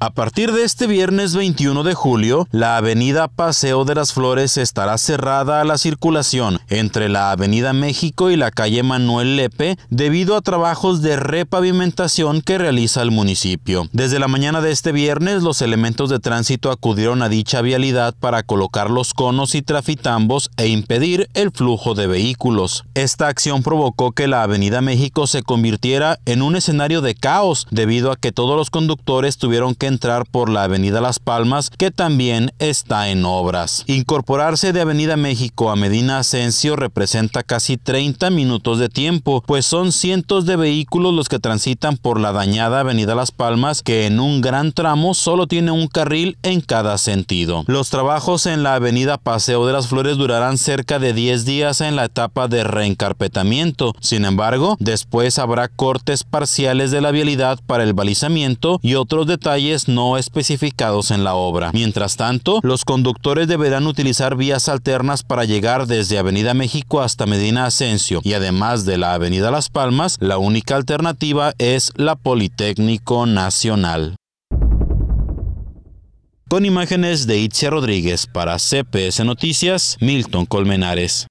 A partir de este viernes 21 de julio, la avenida Paseo de las Flores estará cerrada a la circulación entre la avenida México y la calle Manuel Lepe debido a trabajos de repavimentación que realiza el municipio. Desde la mañana de este viernes, los elementos de tránsito acudieron a dicha vialidad para colocar los conos y trafitambos e impedir el flujo de vehículos. Esta acción provocó que la avenida México se convirtiera en un escenario de caos debido a que todos los conductores tuvieron que entrar por la Avenida Las Palmas, que también está en obras. Incorporarse de Avenida México a Medina Asensio representa casi 30 minutos de tiempo, pues son cientos de vehículos los que transitan por la dañada Avenida Las Palmas, que en un gran tramo solo tiene un carril en cada sentido. Los trabajos en la Avenida Paseo de las Flores durarán cerca de 10 días en la etapa de reencarpetamiento. Sin embargo, después habrá cortes parciales de la vialidad para el balizamiento y otros detalles no especificados en la obra. Mientras tanto, los conductores deberán utilizar vías alternas para llegar desde Avenida México hasta Medina Asensio y además de la Avenida Las Palmas, la única alternativa es la Politécnico Nacional. Con imágenes de Itzia Rodríguez para CPS Noticias, Milton Colmenares.